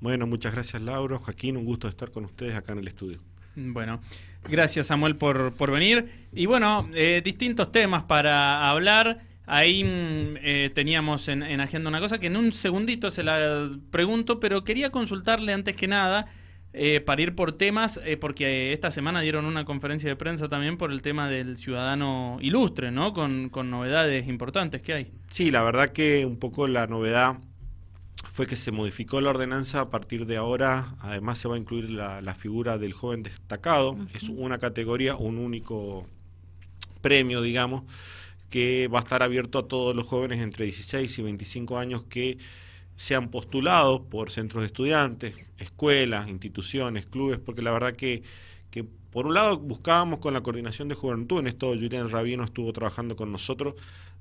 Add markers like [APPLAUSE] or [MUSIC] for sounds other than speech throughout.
Bueno, muchas gracias Lauro Joaquín, un gusto estar con ustedes acá en el estudio. Bueno, gracias Samuel por, venir. Y bueno, eh, distintos temas para hablar. Ahí mm, eh, teníamos en, agenda una cosa que en un segundito se la pregunto, pero quería consultarle antes que nada, eh, para ir por temas, porque esta semana dieron una conferencia de prensa también por el tema del ciudadano ilustre, ¿no? Con, con novedades importantes que hay. Sí, la verdad que un poco la novedad fue que se modificó la ordenanza. A partir de ahora, además, se va a incluir la, figura del joven destacado. Es una categoría, un único premio, digamos, que va a estar abierto a todos los jóvenes entre 16 y 25 años que sean postulados por centros de estudiantes, escuelas, instituciones, clubes, porque la verdad que, que por un lado buscábamos con la coordinación de juventud, en esto Julián Rabino estuvo trabajando con nosotros,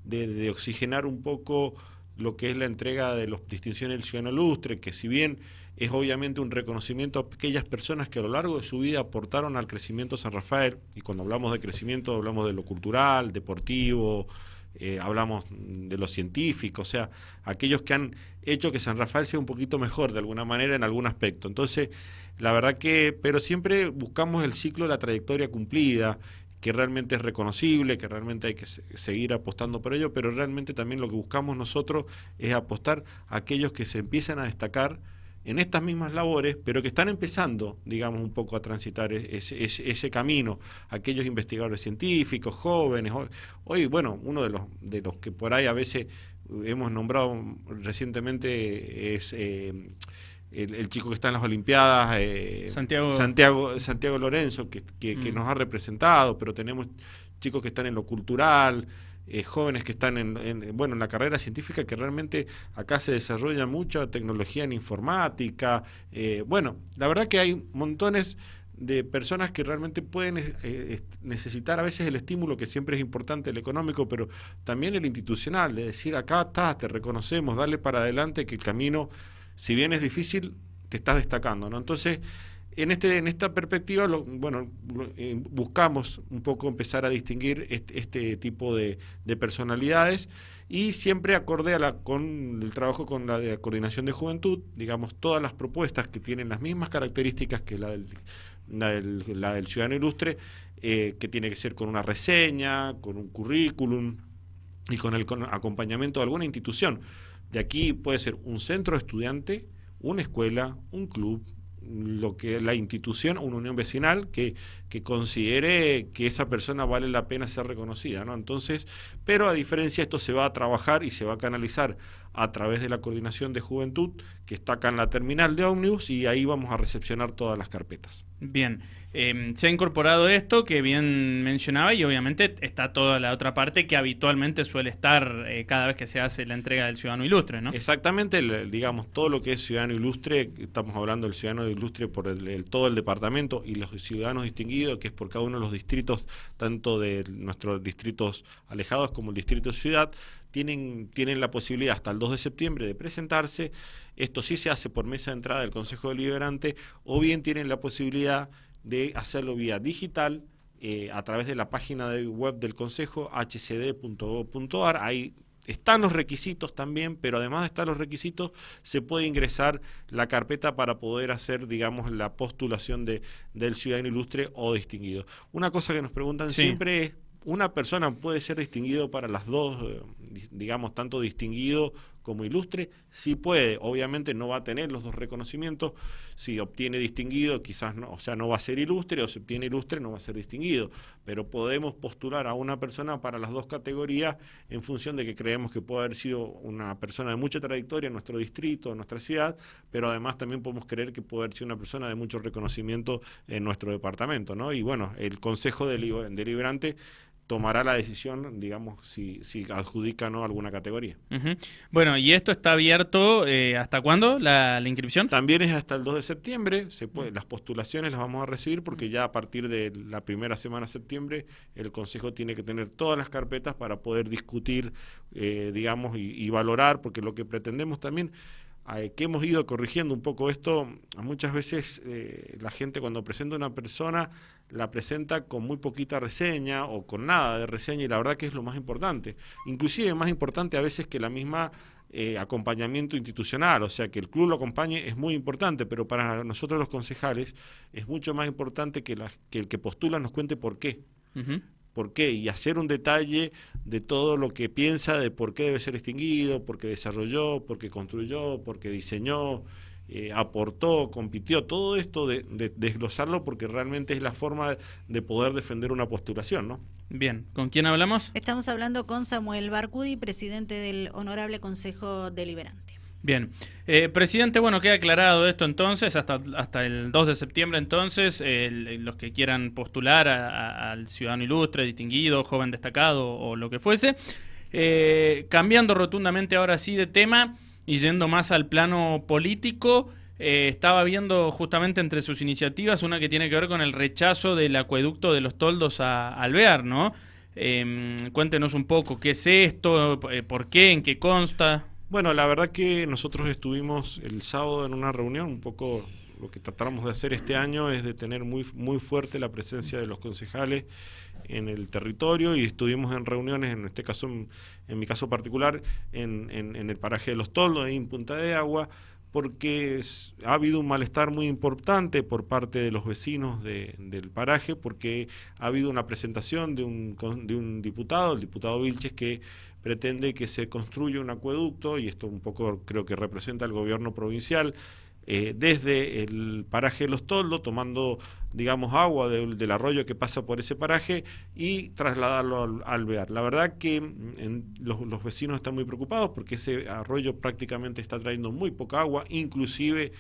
de oxigenar un poco lo que es la entrega de los distinciones del ciudadano lustre, que si bien es obviamente un reconocimiento a aquellas personas que a lo largo de su vida aportaron al crecimiento San Rafael, y cuando hablamos de crecimiento hablamos de lo cultural, deportivo, eh, hablamos de lo científico, o sea, aquellos que han hecho que San Rafael sea un poquito mejor de alguna manera en algún aspecto. Entonces, la verdad que, pero siempre buscamos el ciclo de la trayectoria cumplida, que realmente es reconocible, que realmente hay que seguir apostando por ello, pero realmente también lo que buscamos nosotros es apostar a aquellos que se empiezan a destacar en estas mismas labores, pero que están empezando, digamos, un poco a transitar e, ese, camino, aquellos investigadores científicos, jóvenes, hoy, bueno, uno de los, de los que por ahí a veces hemos nombrado recientemente es... Eh, el, chico que está en las Olimpiadas, eh, Santiago. Santiago. Santiago Lorenzo, que, mm. nos ha representado, pero tenemos chicos que están en lo cultural, eh, jóvenes que están en, bueno, en la carrera científica, que realmente acá se desarrolla mucha tecnología en informática. Eh, bueno, la verdad que hay montones de personas que realmente pueden necesitar a veces el estímulo que siempre es importante, el económico, pero también el institucional, de decir acá estás, te reconocemos, dale para adelante que el camino si bien es difícil, te estás destacando, ¿no? Entonces, en, este, en esta perspectiva, lo, bueno, eh, buscamos un poco empezar a distinguir este, tipo de, personalidades y siempre acorde con el trabajo con la de coordinación de juventud, digamos, todas las propuestas que tienen las mismas características que la del, ciudadano ilustre, eh, que tiene que ser con una reseña, con un currículum y con el acompañamiento de alguna institución de aquí puede ser un centro estudiante, una escuela, un club, lo que la institución, una unión vecinal que que considere que esa persona vale la pena ser reconocida, ¿no? Entonces, pero a diferencia esto se va a trabajar y se va a canalizar a través de la coordinación de juventud que está acá en la terminal de ómnibus y ahí vamos a recepcionar todas las carpetas. Bien, em, se ha incorporado esto que bien mencionaba y obviamente está toda la otra parte que habitualmente suele estar eh, cada vez que se hace la entrega del ciudadano ilustre, ¿no? Exactamente, digamos, todo lo que es ciudadano ilustre, estamos hablando del ciudadano ilustre por todo el departamento y los ciudadanos distinguidos que es por cada uno de los distritos, tanto de nuestros distritos alejados como el distrito de ciudad, tienen, tienen la posibilidad hasta el 2 de septiembre de presentarse. Esto sí se hace por mesa de entrada del Consejo Deliberante o bien tienen la posibilidad de hacerlo vía digital eh, a través de la página web del Consejo hcd.gov.ar. Están los requisitos también, pero además de estar los requisitos, se puede ingresar la carpeta para poder hacer, digamos, la postulación de, del ciudadano ilustre o distinguido. Una cosa que nos preguntan siempre es, ¿una persona puede ser distinguido para las dos? Eh, digamos, tanto distinguido como ilustre, sí puede, obviamente no va a tener los dos reconocimientos, si obtiene distinguido quizás no, o sea, no va a ser ilustre, o si obtiene ilustre no va a ser distinguido, pero podemos postular a una persona para las dos categorías en función de que creemos que puede haber sido una persona de mucha trayectoria en nuestro distrito, en nuestra ciudad, pero además también podemos creer que puede haber sido una persona de mucho reconocimiento en nuestro departamento, ¿no? Y bueno, el Consejo Deliberante tomará la decisión, digamos, si, si adjudica o no alguna categoría. Bueno, ¿y esto está abierto eh, hasta cuándo la, inscripción? También es hasta el 2 de septiembre, las postulaciones las vamos a recibir porque ya a partir de la primera semana de septiembre el Consejo tiene que tener todas las carpetas para poder discutir, eh, digamos, y valorar, porque lo que pretendemos también que hemos ido corrigiendo un poco esto, muchas veces eh, la gente cuando presenta una persona la presenta con muy poquita reseña o con nada de reseña y la verdad que es lo más importante. Inclusive más importante a veces que la misma eh, acompañamiento institucional, o sea, que el club lo acompañe es muy importante, pero para nosotros los concejales es mucho más importante que, el que postula nos cuente por qué por qué y hacer un detalle de todo lo que piensa de por qué debe ser extinguido, por qué desarrolló, por qué construyó, por qué diseñó, eh, aportó, compitió, todo esto de, de, desglosarlo porque realmente es la forma de poder defender una postulación, ¿no? Bien, ¿con quién hablamos? Estamos hablando con Samuel Barcudi, presidente del Honorable Consejo Deliberante. Bien. Eh, presidente, bueno, queda aclarado esto entonces, hasta, hasta el 2 de septiembre entonces, los que quieran postular al ciudadano ilustre, distinguido, joven destacado o lo que fuese. Eh, cambiando rotundamente ahora sí de tema y yendo más al plano político, eh, estaba viendo justamente entre sus iniciativas una que tiene que ver con el rechazo del acueducto de los toldos a, a Alvear, ¿no? Em, cuéntenos un poco qué es esto, por qué, en qué consta. Bueno, la verdad que nosotros estuvimos el sábado en una reunión, un poco lo que tratamos de hacer este año es de tener muy, muy fuerte la presencia de los concejales en el territorio y estuvimos en reuniones, en este caso, en, mi caso particular, en, el paraje de Los Toldos, en Punta de Agua, porque ha habido un malestar muy importante por parte de los vecinos del paraje, porque ha habido una presentación de un, de un diputado, el diputado Vilches, que pretende que se construya un acueducto, y esto un poco creo que representa al gobierno provincial, eh, desde el paraje de Los Toldos, tomando, digamos, agua del arroyo que pasa por ese paraje y trasladarlo al alvear. La verdad que mm, los, vecinos están muy preocupados porque ese arroyo prácticamente está trayendo muy poca agua, inclusive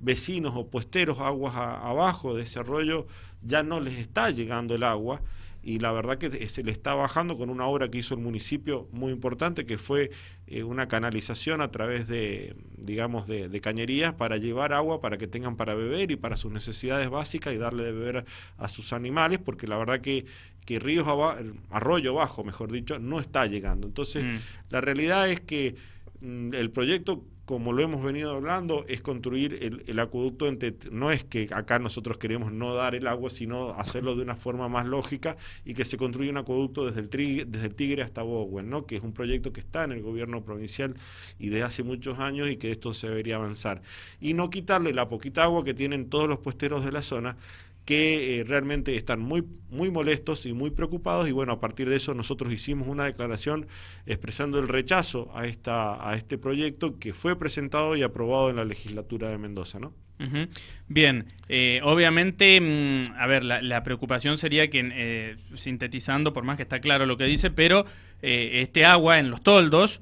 vecinos o puesteros aguas abajo de ese arroyo ya no les está llegando el agua y la verdad que se le está bajando con una obra que hizo el municipio muy importante, que fue eh, una canalización a través de, digamos, de, cañerías para llevar agua para que tengan para beber y para sus necesidades básicas y darle de beber a, sus animales, porque la verdad que, que ríos arroyo Bajo, mejor dicho, no está llegando. Entonces, mm. la realidad es que Mm, el proyecto, como lo hemos venido hablando, es construir el, acueducto. Entre, no es que acá nosotros queremos no dar el agua, sino hacerlo de una forma más lógica y que se construya un acueducto desde el, desde el Tigre hasta Bowen, ¿no? que es un proyecto que está en el gobierno provincial y desde hace muchos años y que esto se debería avanzar. Y no quitarle la poquita agua que tienen todos los puesteros de la zona que eh, realmente están muy, muy molestos y muy preocupados y bueno, a partir de eso nosotros hicimos una declaración expresando el rechazo a, esta, a este proyecto que fue presentado y aprobado en la legislatura de Mendoza, ¿no? Bien, eh, obviamente, mm, a ver, la, preocupación sería que, eh, sintetizando, por más que está claro lo que dice, pero este agua en los toldos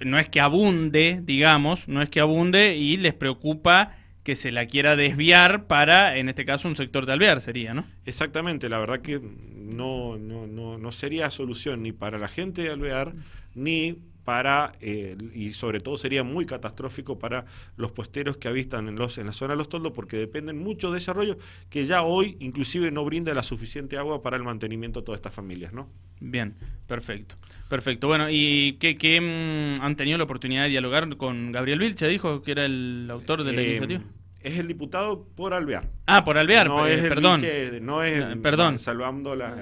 no es que abunde, digamos, no es que abunde y les preocupa que se la quiera desviar para, en este caso, un sector de alvear sería, ¿no? Exactamente, la verdad que no, no, no, sería solución ni para la gente de alvear, ni para, eh, y sobre todo sería muy catastrófico para los puesteros que avistan en, los, en la zona de los toldos, porque dependen mucho de ese arroyo que ya hoy inclusive no brinda la suficiente agua para el mantenimiento de todas estas familias, ¿no? Bien, perfecto. Perfecto. Bueno, ¿y qué, qué mm, han tenido la oportunidad de dialogar con Gabriel Vilcha? Dijo que era el autor de la eh, iniciativa es el diputado por Alvear. Ah, por Alvear, no eh, es perdón. no es eh, perdón. salvando la,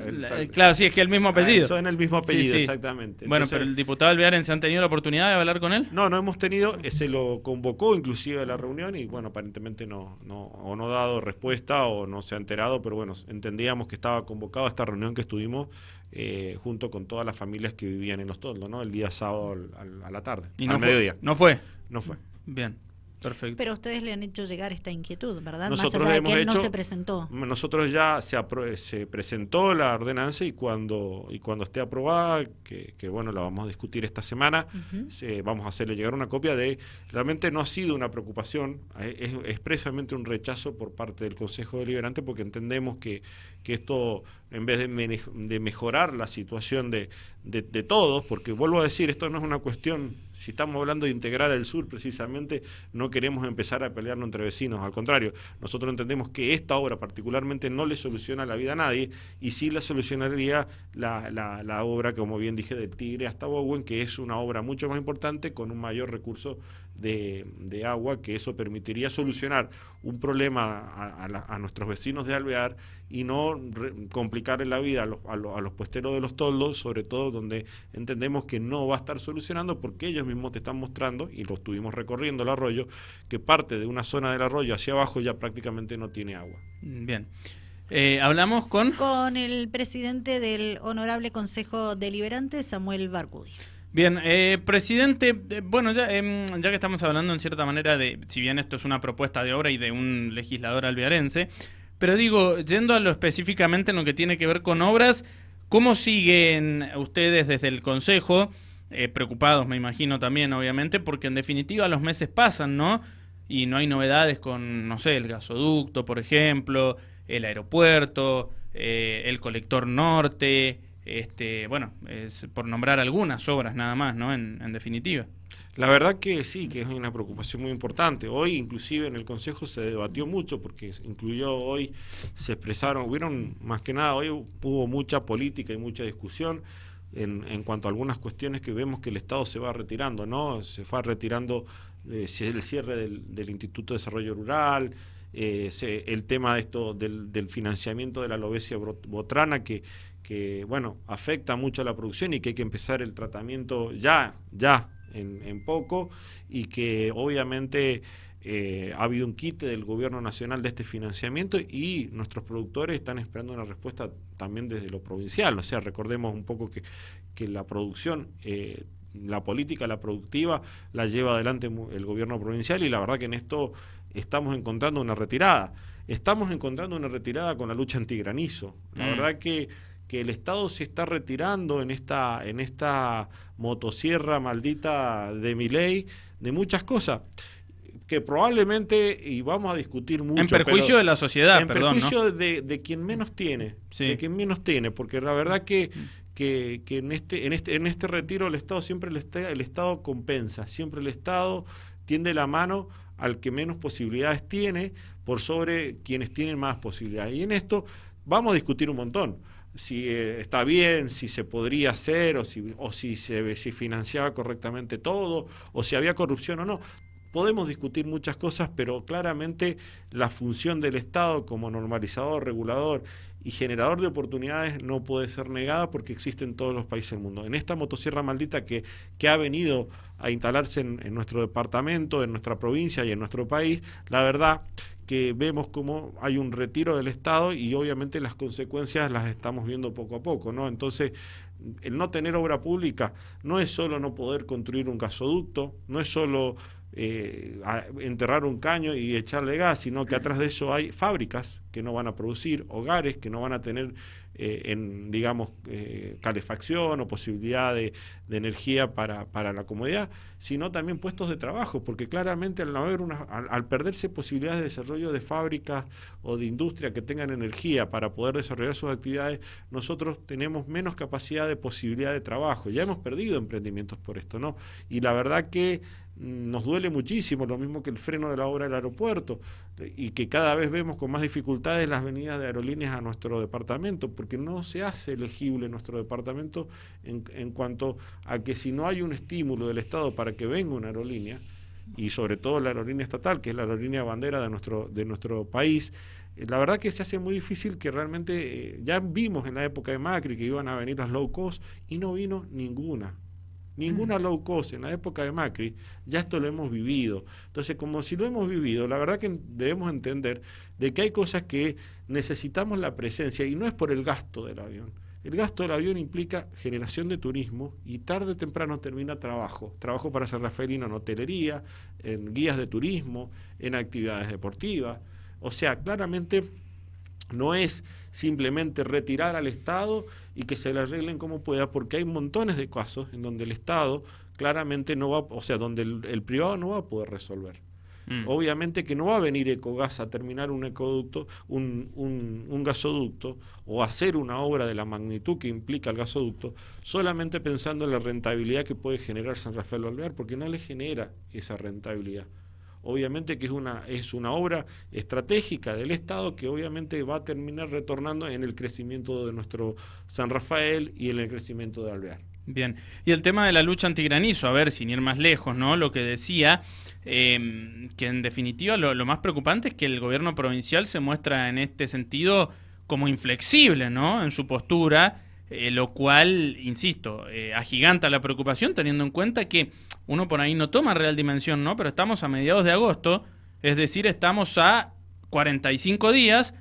Claro, sí, es que el mismo ah, apellido. eso en el mismo apellido, exactamente. Bueno, pero el diputado Alvear, ¿se han tenido la oportunidad de hablar con él? No, no hemos tenido, eh, se lo convocó inclusive a la reunión y bueno, aparentemente no, no, o no ha dado respuesta o no se ha enterado, pero bueno, entendíamos que estaba convocado a esta reunión que estuvimos junto con todas las familias que vivían en los toldos, ¿no? El día sábado a la tarde, ¿Y al mediodía. ¿No fue? No fue. Bien. Perfecto. Pero ustedes le han hecho llegar esta inquietud, ¿verdad? Más allá que no se presentó. Nosotros ya se, se, presentó la ordenanza y cuando, y cuando esté aprobada, que, bueno, la vamos a discutir esta semana, vamos a hacerle llegar una copia de... Realmente no ha sido una preocupación, eh, es expresamente un rechazo por parte del Consejo Deliberante porque entendemos que, que esto, en vez de, mejorar la situación de todos, porque vuelvo a decir, esto no es una cuestión si estamos hablando de integrar al sur precisamente, no queremos empezar a pelearnos entre vecinos, al contrario, nosotros entendemos que esta obra particularmente no le soluciona la vida a nadie y sí la solucionaría la, la obra, como bien dije, del Tigre hasta Bowen, que es una obra mucho más importante con un mayor recurso de, agua, que eso permitiría solucionar un problema a, nuestros vecinos de Alvear y no complicar la vida a los, a, puesteros de los toldos, sobre todo donde entendemos que no va a estar solucionando porque ellos mismos te están mostrando, y lo estuvimos recorriendo el arroyo, que parte de una zona del arroyo hacia abajo ya prácticamente no tiene agua. Bien. Eh, hablamos con... Con el presidente del Honorable Consejo Deliberante, Samuel Barcudil Bien, eh, presidente, eh, bueno, ya, em, ya que estamos hablando en cierta manera de, si bien esto es una propuesta de obra y de un legislador alvearense, pero digo, yendo a lo específicamente en lo que tiene que ver con obras, ¿cómo siguen ustedes desde el Consejo? Eh, preocupados, me imagino también, obviamente, porque en definitiva los meses pasan, ¿no? Y no hay novedades con, no sé, el gasoducto, por ejemplo, el aeropuerto, el colector norte, este, bueno, es por nombrar algunas obras nada más, ¿no? En, definitiva. La verdad que sí, que es una preocupación muy importante. Hoy inclusive en el Consejo se debatió mucho porque incluyó hoy, se expresaron, hubieron más que nada, hoy hubo mucha política y mucha discusión en, en cuanto a algunas cuestiones que vemos que el Estado se va retirando, ¿no? Se va retirando eh, el cierre del, Instituto de Desarrollo Rural, eh, el tema de esto del, del, financiamiento de la lobesia botrana que bueno, afecta mucho a la producción y que hay que empezar el tratamiento ya, ya, en, poco, y que obviamente eh, ha habido un quite del gobierno nacional de este financiamiento y nuestros productores están esperando una respuesta también desde lo provincial. O sea, recordemos un poco que, la producción... Eh, la política, la productiva, la lleva adelante el gobierno provincial y la verdad que en esto estamos encontrando una retirada. Estamos encontrando una retirada con la lucha antigranizo. La mm. verdad que que el Estado se está retirando en esta, en esta motosierra maldita de mi ley, de muchas cosas que probablemente, y vamos a discutir mucho. En perjuicio de la sociedad, en En perjuicio de, quien menos tiene. De quien menos tiene, porque la verdad mm. que, que, en, este, en, este, en este retiro el Estado siempre está el Estado compensa, siempre el Estado tiende la mano al que menos posibilidades tiene por sobre quienes tienen más posibilidades. Y en esto vamos a discutir un montón si eh, está bien, si se podría hacer, o si, o si se financiaba correctamente todo, o si había corrupción o no. Podemos discutir muchas cosas, pero claramente la función del Estado como normalizador, regulador y generador de oportunidades no puede ser negada porque existe en todos los países del mundo. En esta motosierra maldita que, que ha venido a instalarse en, en nuestro departamento, en nuestra provincia y en nuestro país, la verdad que vemos como hay un retiro del Estado y obviamente las consecuencias las estamos viendo poco a poco, ¿no? Entonces, el no tener obra pública no es solo no poder construir un gasoducto, no es solo eh, enterrar un caño y echarle gas, sino que atrás de eso hay fábricas que no van a producir, hogares que no van a tener eh, en, digamos, eh, calefacción o posibilidad de, energía para, para, la comodidad, sino también puestos de trabajo, porque claramente al, haber una, perderse posibilidades de desarrollo de fábricas o de industria que tengan energía para poder desarrollar sus actividades, nosotros tenemos menos capacidad de posibilidad de trabajo. Ya hemos perdido emprendimientos por esto, ¿no? Y la verdad que mm, nos duele muchísimo, lo mismo que el freno de la obra del aeropuerto y que cada vez vemos con más dificultades las venidas de aerolíneas a nuestro departamento, porque no se hace elegible nuestro departamento en, en cuanto a que si no hay un estímulo del Estado para que venga una aerolínea, y sobre todo la aerolínea estatal, que es la aerolínea bandera de nuestro, de nuestro país, eh, la verdad que se hace muy difícil que realmente, eh, ya vimos en la época de Macri que iban a venir las low cost y no vino ninguna. Ninguna low cost en la época de Macri, ya esto lo hemos vivido. Entonces, como si lo hemos vivido, la verdad que debemos entender de que hay cosas que necesitamos la presencia y no es por el gasto del avión. El gasto del avión implica generación de turismo y tarde o temprano termina trabajo. Trabajo para San Rafaelino en hotelería, en guías de turismo, en actividades deportivas. O sea, claramente no es simplemente retirar al Estado y que se le arreglen como pueda, porque hay montones de casos en donde el Estado claramente no va, o sea, donde el, privado no va a poder resolver. Mm. Obviamente que no va a venir Ecogas a terminar un un, gasoducto o hacer una obra de la magnitud que implica el gasoducto solamente pensando en la rentabilidad que puede generar San Rafael Alvear, porque no le genera esa rentabilidad obviamente que es una, es una obra estratégica del Estado que obviamente va a terminar retornando en el crecimiento de nuestro San Rafael y en el crecimiento de Alvear. Bien, y el tema de la lucha antigranizo, a ver, sin ir más lejos, ¿no? Lo que decía, em, que en definitiva lo, más preocupante es que el gobierno provincial se muestra en este sentido como inflexible, ¿no? En su postura, eh, lo cual, insisto, eh, agiganta la preocupación teniendo en cuenta que uno por ahí no toma real dimensión, ¿no? Pero estamos a mediados de agosto, es decir, estamos a 45 días,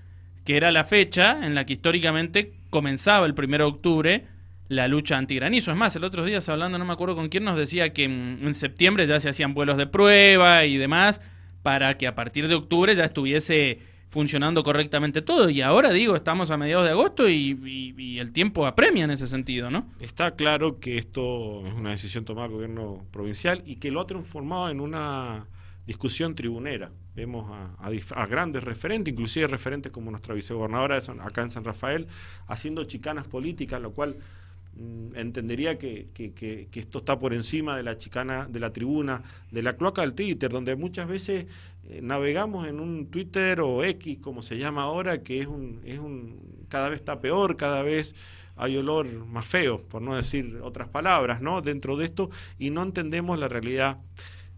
que era la fecha en la que históricamente comenzaba el 1 de octubre la lucha antigranizo. Es más, el otro día, hablando, no me acuerdo con quién, nos decía que en septiembre ya se hacían vuelos de prueba y demás, para que a partir de octubre ya estuviese funcionando correctamente todo. Y ahora digo, estamos a mediados de agosto y, el tiempo apremia en ese sentido, ¿no? Está claro que esto es una decisión tomada por el gobierno provincial y que lo ha transformado en una discusión tribunera. Vemos a, grandes referentes, inclusive referentes como nuestra vicegobernadora acá en San Rafael, haciendo chicanas políticas, lo cual mm, entendería que, que, esto está por encima de la chicana, de la tribuna, de la cloaca del títer, donde muchas veces navegamos en un Twitter o X, como se llama ahora, que es un, es un, cada vez está peor, cada vez hay olor más feo, por no decir otras palabras, ¿no? Dentro de esto, y no entendemos la realidad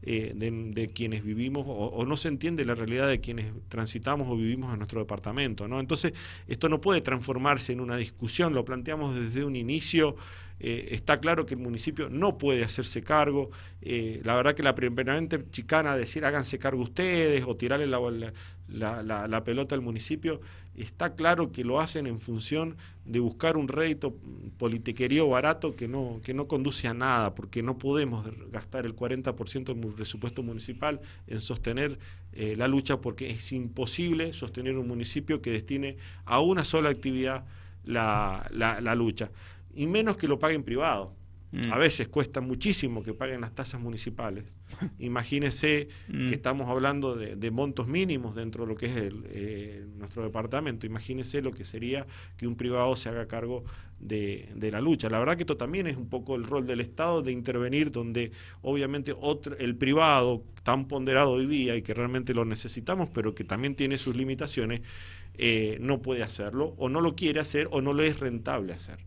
eh, de, quienes vivimos, o, no se entiende la realidad de quienes transitamos o vivimos en nuestro departamento, ¿no? Entonces, esto no puede transformarse en una discusión, lo planteamos desde un inicio eh, está claro que el municipio no puede hacerse cargo. Eh, la verdad que la primeramente chicana decir háganse cargo ustedes o tirarle la, pelota al municipio, está claro que lo hacen en función de buscar un rédito politiquerío barato que no, conduce a nada, porque no podemos gastar el 40% del presupuesto municipal en sostener eh, la lucha, porque es imposible sostener un municipio que destine a una sola actividad la lucha y menos que lo paguen privado. Mm. A veces cuesta muchísimo que paguen las tasas municipales. [LAUGHS] Imagínense mm. que estamos hablando de, montos mínimos dentro de lo que es el, eh, nuestro departamento. Imagínense lo que sería que un privado se haga cargo de, la lucha. La verdad que esto también es un poco el rol del Estado de intervenir donde obviamente otro, el privado, tan ponderado hoy día y que realmente lo necesitamos, pero que también tiene sus limitaciones, eh, no puede hacerlo o no lo quiere hacer o no lo es rentable hacer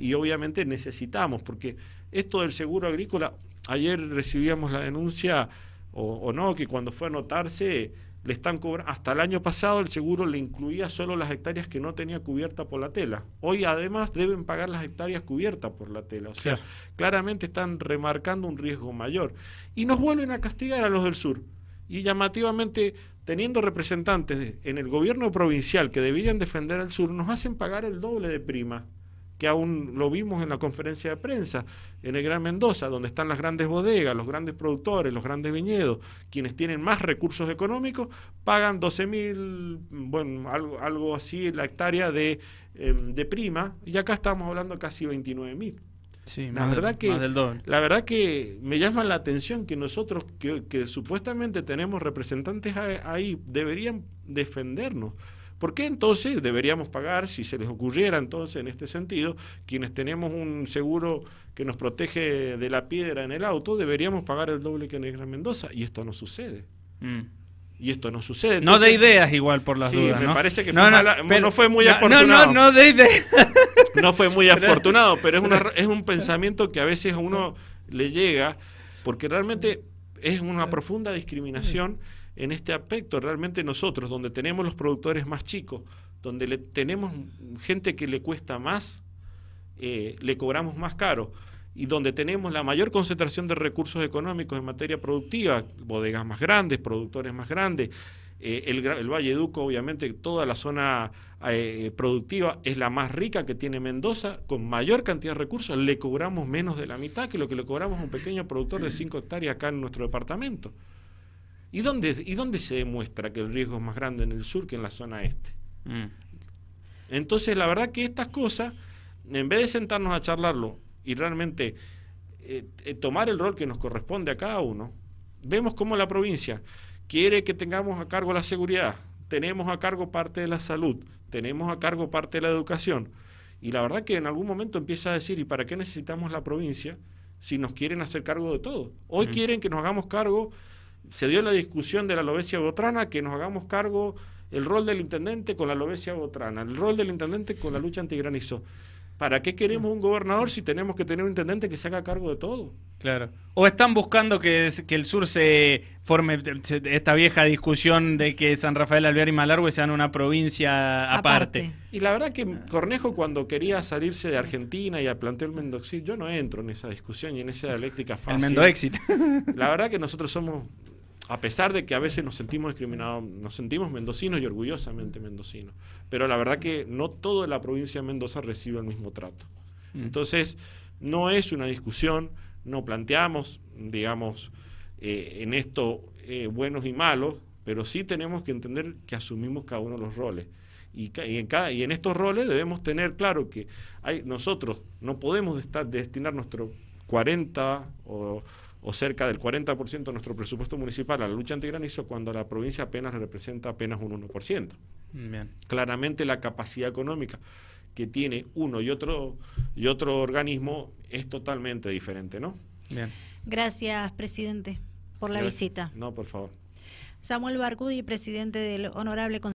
y obviamente necesitamos, porque esto del seguro agrícola, ayer recibíamos la denuncia o, no, que cuando fue a notarse le están cobrando, hasta el año pasado el seguro le incluía solo las hectáreas que no tenía cubierta por la tela. Hoy además deben pagar las hectáreas cubiertas por la tela. O sea, claramente están remarcando un riesgo mayor. Y nos vuelven a castigar a los del sur. Y llamativamente, teniendo representantes en el gobierno provincial que debían defender al sur, nos hacen pagar el doble de prima que aún lo vimos en la conferencia de prensa, en el Gran Mendoza, donde están las grandes bodegas, los grandes productores, los grandes viñedos, quienes tienen más recursos económicos, pagan 12 mil, bueno, algo, algo, así la hectárea de, em, prima, y acá estamos hablando casi 29 mil. Sí, la, verdad que, la verdad que me llama la atención que nosotros, que supuestamente tenemos representantes ahí, deberían defendernos ¿Por qué entonces deberíamos pagar, si se les ocurriera entonces en este sentido, quienes tenemos un seguro que nos protege de la piedra en el auto, deberíamos pagar el doble que Negra Mendoza? Y esto no sucede. Mm. y esto no sucede. no de ideas igual por las sí, Me parece que no, fue mala, no, fue muy afortunado. No, no, no de ideas. [LAUGHS] no fue muy afortunado, pero es, es un pensamiento que a veces a uno le llega, porque realmente es una profunda discriminación en este aspecto. Realmente nosotros, donde tenemos los productores más chicos, donde le, tenemos gente que le cuesta más, eh, le cobramos más caro. Y donde tenemos la mayor concentración de recursos económicos en materia productiva, bodegas más grandes, productores más grandes, eh, el, Valle Duco, obviamente, toda la zona eh, productiva es la más rica que tiene Mendoza, con mayor cantidad de recursos, le cobramos menos de la mitad que lo que le cobramos a un pequeño productor de 5 hectáreas acá en nuestro departamento. ¿Y dónde, ¿Y dónde se demuestra que el riesgo es más grande en el sur que en la zona este? Mm. Entonces, la verdad que estas cosas, en vez de sentarnos a charlarlo y realmente eh, eh, tomar el rol que nos corresponde a cada uno, vemos cómo la provincia quiere que tengamos a cargo la seguridad, tenemos a cargo parte de la salud, tenemos a cargo parte de la educación. Y la verdad que en algún momento empieza a decir, ¿y para qué necesitamos la provincia si nos quieren hacer cargo de todo? Hoy mm. quieren que nos hagamos cargo se dio la discusión de la lobesia botrana, que nos hagamos cargo el rol del intendente con la lobesia botrana, el rol del intendente con la lucha antigranizo. ¿Para qué queremos un gobernador si tenemos que tener un intendente que se haga cargo de todo? Claro. ¿O están buscando que, que el sur se forme esta vieja discusión de que San Rafael Alvear y Malargue sean una provincia aparte? Y la verdad que Cornejo cuando quería salirse de Argentina y planteó el Mendoxit, yo no entro en esa discusión y en esa dialéctica fácil. El Mendoexit. La verdad que nosotros somos a pesar de que a veces nos sentimos discriminados, nos sentimos mendocinos y orgullosamente mendocinos, pero la verdad que no toda la provincia de Mendoza recibe el mismo trato. Mm. Entonces, no es una discusión, no planteamos, digamos, eh, en esto eh, buenos y malos, pero sí tenemos que entender que asumimos cada uno los roles. Y, en estos roles debemos tener claro que hay, nosotros no podemos destinar nuestro 40 o o cerca del 40% de nuestro presupuesto municipal a la lucha antigranizo cuando la provincia apenas representa apenas un 1%. Claramente la capacidad económica que tiene uno y otro y otro organismo es totalmente diferente, ¿no? Gracias, presidente, por la visita. No, por favor. Samuel Barcudi, presidente del Honorable Consejo